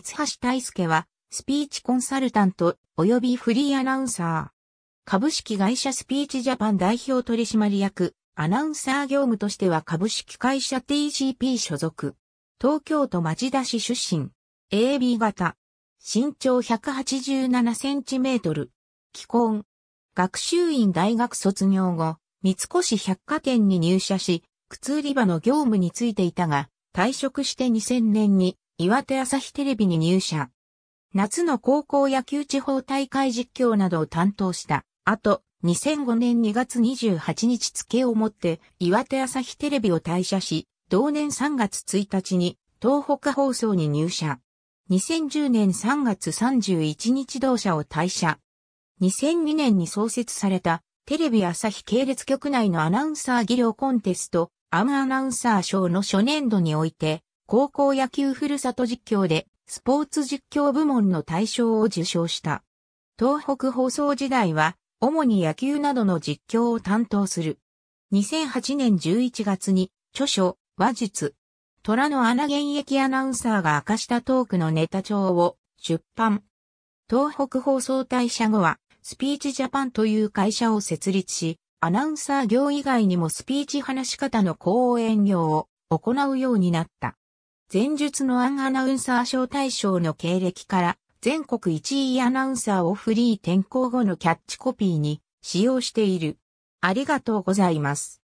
三橋大輔は、スピーチコンサルタント、及びフリーアナウンサー。株式会社スピーチジャパン代表取締役、アナウンサー業務としては株式会社 TCP 所属。東京都町田市出身。AB 型。身長187センチメートル。既婚。学習院大学卒業後、三越百貨店に入社し、靴売り場の業務についていたが、退職して2000年に岩手朝日テレビに入社。夏の高校野球地方大会実況などを担当した。後、2005年2月28日付をもって岩手朝日テレビを退社し、同年3月1日に東北放送に入社。2010年3月31日同社を退社。2002年に創設されたテレビ朝日系列局内のアナウンサー技量コンテスト、アムアナウンサー賞の初年度において高校野球ふるさと実況でスポーツ実況部門の大賞を受賞した。東北放送時代は主に野球などの実況を担当する。2008年11月に著書話術虎の穴現役アナウンサーが明かしたトークのネタ帳を出版。東北放送退社後はスピーチジャパンという会社を設立し、アナウンサー業以外にもスピーチ話し方の講演業を行うようになった。前述のアンアナウンサー賞大賞の経歴から、全国1位アナウンサーをフリー転校後のキャッチコピーに使用している。ありがとうございます。